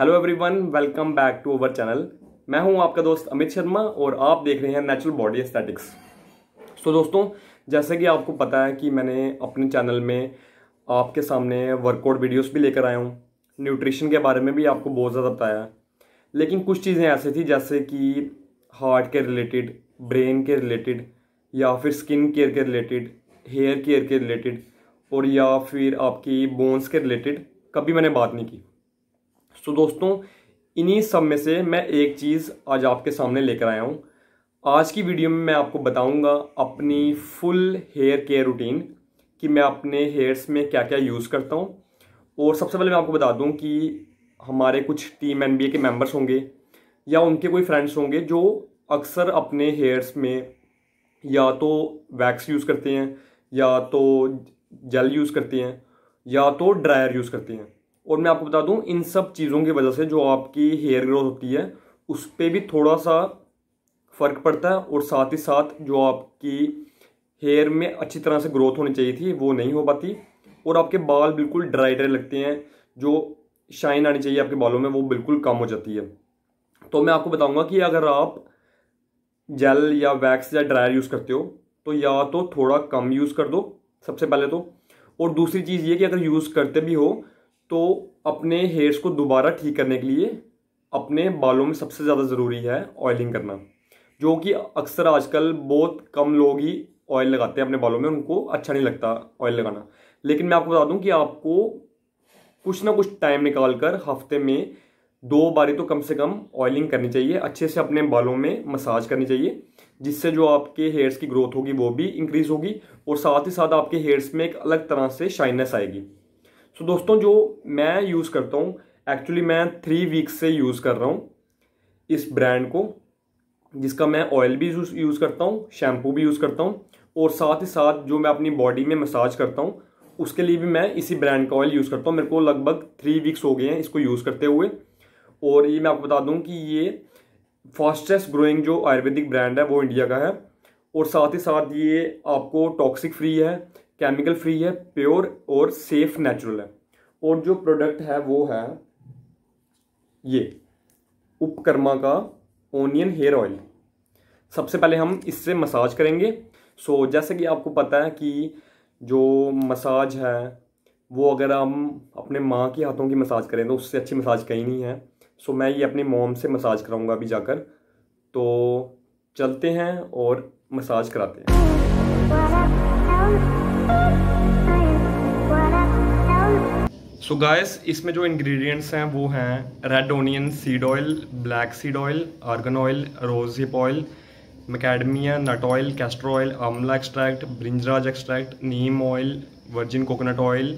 hello everyone welcome back to our channel मैं हूं आपका दोस्त अमित शर्मा और आप देख रहे हैं नेचुरल बॉडी एस्थेटिक्स सो दोस्तों जैसे कि आपको पता है कि मैंने अपने चैनल में आपके सामने वर्कआउट वीडियोस भी लेकर आया हूं न्यूट्रिशन के बारे में भी आपको बहुत ज़्यादा बताया लेकिन कुछ चीज़ें ऐसी थी जैसे कि हार्ट के रिलेटेड ब्रेन के रिलेटेड या फिर स्किन केयर के रिलेटेड हेयर केयर के रिलेटेड और या फिर आपकी बोन्स के रिलेटेड कभी मैंने बात नहीं की सो तो दोस्तों इन्हीं सब में से मैं एक चीज़ आज आपके सामने लेकर आया हूँ आज की वीडियो में मैं आपको बताऊँगा अपनी फुल हेयर केयर रूटीन कि मैं अपने हेयर्स में क्या क्या यूज़ करता हूँ और सबसे पहले मैं आपको बता दूँ कि हमारे कुछ टीम एन के मेम्बर्स होंगे या उनके कोई फ्रेंड्स होंगे जो अक्सर अपने हेयर्स में या तो वैक्स यूज़ करते हैं या तो जेल यूज़ करते हैं या तो ड्रायर यूज़ करते हैं और मैं आपको बता दूं इन सब चीज़ों की वजह से जो आपकी हेयर ग्रोथ होती है उस पर भी थोड़ा सा फ़र्क पड़ता है और साथ ही साथ जो आपकी हेयर में अच्छी तरह से ग्रोथ होनी चाहिए थी वो नहीं हो पाती और आपके बाल बिल्कुल ड्राई ड्राई लगते हैं जो शाइन आनी चाहिए आपके बालों में वो बिल्कुल कम हो जाती है तो मैं आपको बताऊंगा कि अगर आप जेल या वैक्स या ड्रायर यूज़ करते हो तो या तो थोड़ा कम यूज़ कर दो सबसे पहले तो और दूसरी चीज़ ये कि अगर यूज़ करते भी हो तो अपने हेयर्स को दोबारा ठीक करने के लिए अपने बालों में सबसे ज़्यादा ज़रूरी है ऑयलिंग करना जो कि अक्सर आजकल बहुत कम लोग ही ऑयल लगाते हैं अपने बालों में उनको अच्छा नहीं लगता ऑयल लगाना लेकिन मैं आपको बता दूं कि आपको कुछ ना कुछ टाइम निकाल कर हफ्ते में दो बारी तो कम से कम ऑयलिंग करनी चाहिए अच्छे से अपने बालों में मसाज करनी चाहिए जिससे जो आपके हेयर्स की ग्रोथ होगी वो भी इंक्रीज़ होगी और साथ ही साथ आपके हेयर्स में एक अलग तरह से शाइननेस आएगी सो so, दोस्तों जो मैं यूज़ करता हूँ एक्चुअली मैं थ्री वीक्स से यूज़ कर रहा हूँ इस ब्रांड को जिसका मैं ऑयल भी यूज़ करता हूँ शैम्पू भी यूज़ करता हूँ और साथ ही साथ जो मैं अपनी बॉडी में मसाज करता हूँ उसके लिए भी मैं इसी ब्रांड का ऑयल यूज़ करता हूँ मेरे को लगभग थ्री वीक्स हो गए हैं इसको यूज़ करते हुए और ये मैं आपको बता दूँ कि ये फास्टेस्ट ग्रोइंग जो आयुर्वेदिक ब्रांड है वो इंडिया का है और साथ ही साथ ये आपको टॉक्सिक फ्री है केमिकल फ्री है प्योर और सेफ नेचुरल है और जो प्रोडक्ट है वो है ये उपकर्मा का ओनियन हेयर ऑयल सबसे पहले हम इससे मसाज करेंगे सो so, जैसे कि आपको पता है कि जो मसाज है वो अगर हम अपने माँ के हाथों की मसाज करें तो उससे अच्छी मसाज कहीं नहीं है सो so, मैं ये अपनी मोम से मसाज कराऊंगा अभी जाकर तो चलते हैं और मसाज कराते हैं सो गायस इसमें जो इंग्रेडिएंट्स हैं वो हैं red onion seed oil black seed oil argan oil rose hip oil macadamia nut oil castor oil amla extract bhringraj extract neem oil virgin coconut oil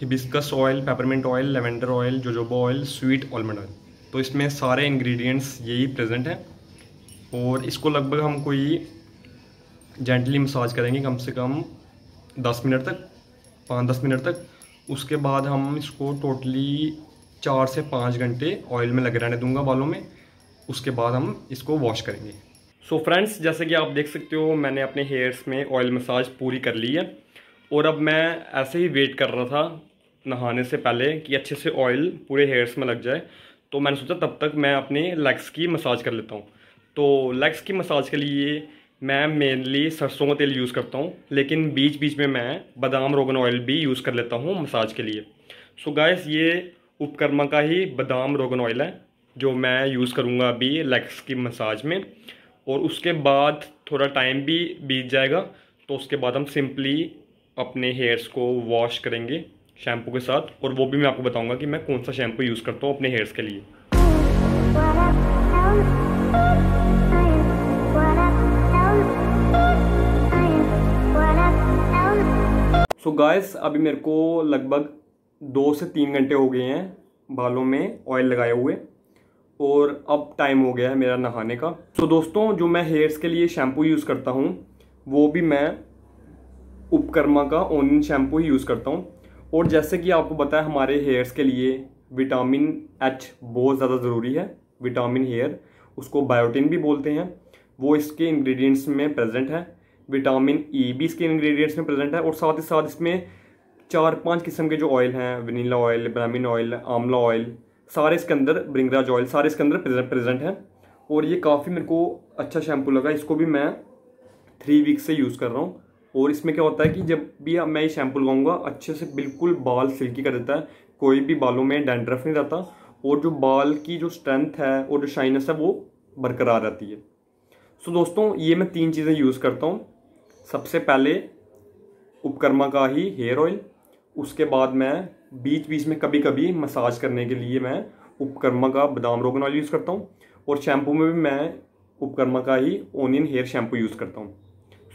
hibiscus oil peppermint oil lavender oil jojoba oil sweet almond oil तो इसमें सारे ingredients यही present हैं और इसको लगभग हम कोई जेंटली मसाज करेंगे कम से कम दस मिनट तक पाँच दस मिनट तक उसके बाद हम इसको टोटली चार से पाँच घंटे ऑयल में लगे रहने दूंगा बालों में उसके बाद हम इसको वॉश करेंगे सो so फ्रेंड्स जैसे कि आप देख सकते हो मैंने अपने हेयर्स में ऑयल मसाज पूरी कर ली है और अब मैं ऐसे ही वेट कर रहा था नहाने से पहले कि अच्छे से ऑयल पूरे हेयर्स में लग जाए तो मैंने सोचा तब तक मैं अपने लेग्स की मसाज कर लेता हूँ तो लेग्स की मसाज के लिए मैं मेनली सरसों का तेल यूज़ करता हूँ लेकिन बीच बीच में मैं बादाम रोगन ऑयल भी यूज़ कर लेता हूँ मसाज के लिए सो so गायस ये उपकर्मा का ही बादाम रोगन ऑयल है जो मैं यूज़ करूँगा अभी लेग्स की मसाज में और उसके बाद थोड़ा टाइम भी बीत जाएगा तो उसके बाद हम सिंपली अपने हेयर्स को वॉश करेंगे शैम्पू के साथ और वो भी मैं आपको बताऊँगा कि मैं कौन सा शैम्पू यूज़ करता हूँ अपने हेयर्स के लिए सो so अभी मेरे को लगभग दो से तीन घंटे हो गए हैं बालों में ऑयल लगाए हुए और अब टाइम हो गया है मेरा नहाने का सो so दोस्तों जो मैं हेयर्स के लिए शैम्पू यूज़ करता हूँ वो भी मैं उपकर्मा का ओनियन शैम्पू ही यूज़ करता हूँ और जैसे कि आपको बताया हमारे हेयर्स के लिए विटामिन एच बहुत ज़्यादा ज़रूरी है विटामिन हेयर उसको बायोटिन भी बोलते हैं वो इसके इंग्रेडिएंट्स में प्रेजेंट है विटामिन ई e भी इसके इंग्रेडिएंट्स में प्रेजेंट है और साथ ही साथ इसमें चार पांच किस्म के जो ऑयल हैं vanilla oil brahmi oil amla oil सारे इसके अंदर ब्रिंगराज ऑयल सारे इसके अंदर प्रेजेंट हैं और ये काफ़ी मेरे को अच्छा शैम्पू लगा इसको भी मैं थ्री वीक्स से यूज़ कर रहा हूँ और इसमें क्या होता है कि जब भी मैं ये शैम्पू लगाऊंगा अच्छे से बिल्कुल बाल सिल्की कर देता है कोई भी बालों में डेंड्रफ नहीं रहता और जो बाल की जो स्ट्रेंथ है और जो शाइनेस है वो बरकरार रहती है सो so, दोस्तों ये मैं तीन चीज़ें यूज़ करता हूँ सबसे पहले उपकर्मा का ही हेयर ऑयल उसके बाद मैं बीच बीच में कभी कभी मसाज करने के लिए मैं उपकर्मा का बादाम रोगन ऑयल यूज़ करता हूँ और शैम्पू में भी मैं उपकर्मा का ही ओनियन हेयर शैम्पू यूज़ करता हूँ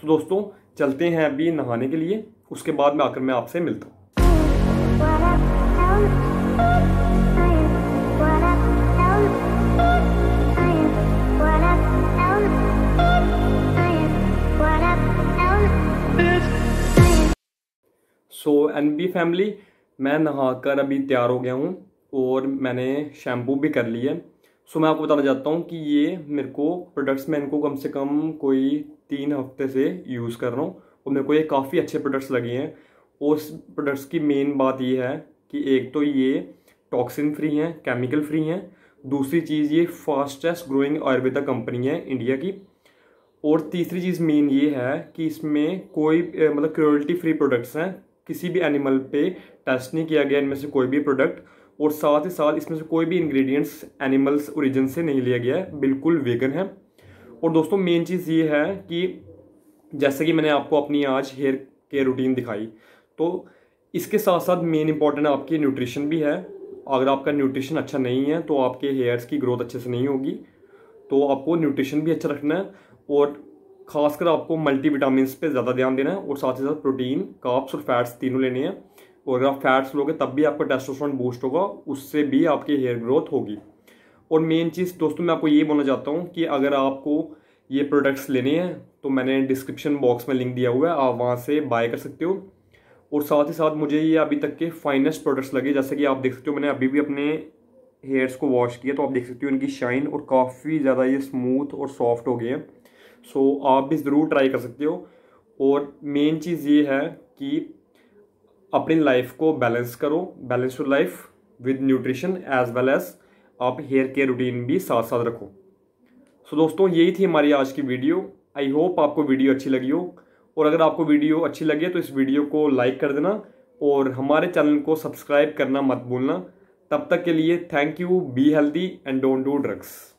तो दोस्तों चलते हैं अभी नहाने के लिए उसके बाद में आकर मैं आपसे मिलता हूँ सो एन बी फैमिली मैं नहाकर अभी तैयार हो गया हूँ और मैंने शैम्पू भी कर ली है सो मैं आपको बताना चाहता हूँ कि ये मेरे को प्रोडक्ट्स मैं इनको कम से कम कोई तीन हफ्ते से यूज़ कर रहा हूँ और मेरे को ये काफ़ी अच्छे प्रोडक्ट्स लगे हैं उस प्रोडक्ट्स की मेन बात ये है कि एक तो ये टॉक्सिन फ्री हैं केमिकल फ्री हैं दूसरी चीज़ ये फास्टेस्ट ग्रोइंग आयुर्वेदा कंपनी है इंडिया की और तीसरी चीज़ मेन ये है कि इसमें कोई मतलब क्रोल्टी फ्री प्रोडक्ट्स हैं किसी भी एनिमल पे टेस्ट नहीं किया गया इनमें से कोई भी प्रोडक्ट और साथ ही साथ इसमें से कोई भी इंग्रेडिएंट्स एनिमल्स ओरिजिन से नहीं लिया गया है बिल्कुल वेगन है और दोस्तों मेन चीज़ ये है कि जैसे कि मैंने आपको अपनी आज हेयर केयर रूटीन दिखाई तो इसके साथ साथ मेन इंपॉर्टेंट आपकी न्यूट्रिशन भी है अगर आपका न्यूट्रिशन अच्छा नहीं है तो आपके हेयर्स की ग्रोथ अच्छे से नहीं होगी तो आपको न्यूट्रिशन भी अच्छा रखना है और खासकर आपको विटामिन पे ज़्यादा ध्यान देना है और साथ ही साथ प्रोटीन काप्स और फैट्स तीनों लेने हैं और अगर आप फैट्स लोगे तब भी आपका टेस्टोस्टेरोन बूस्ट होगा उससे भी आपकी हेयर ग्रोथ होगी और मेन चीज़ दोस्तों मैं आपको ये बोलना चाहता हूँ कि अगर आपको ये प्रोडक्ट्स लेने हैं तो मैंने डिस्क्रिप्शन बॉक्स में लिंक दिया हुआ है आप वहाँ से बाय कर सकते हो और साथ ही साथ मुझे ये अभी तक के फाइनेस्ट प्रोडक्ट्स लगे जैसे कि आप देख सकते हो मैंने अभी भी अपने हेयर्स को वॉश किया तो आप देख सकते हो इनकी शाइन और काफ़ी ज़्यादा ये स्मूथ और सॉफ्ट हो गए हैं सो आप भी ज़रूर ट्राई कर सकते हो और मेन चीज़ ये है कि अपनी लाइफ को बैलेंस करो balance to life with nutrition as well as आप हेयर केयर रूटीन भी साथ साथ रखो सो so, दोस्तों यही थी हमारी आज की वीडियो आई होप आपको वीडियो अच्छी लगी हो और अगर आपको वीडियो अच्छी लगे तो इस वीडियो को लाइक कर देना और हमारे चैनल को सब्सक्राइब करना मत भूलना तब तक के लिए thank you be healthy and don't do drugs